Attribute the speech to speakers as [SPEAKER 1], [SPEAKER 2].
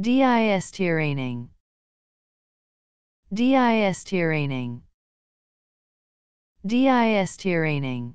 [SPEAKER 1] Diastyrene. DIS Diastyrene.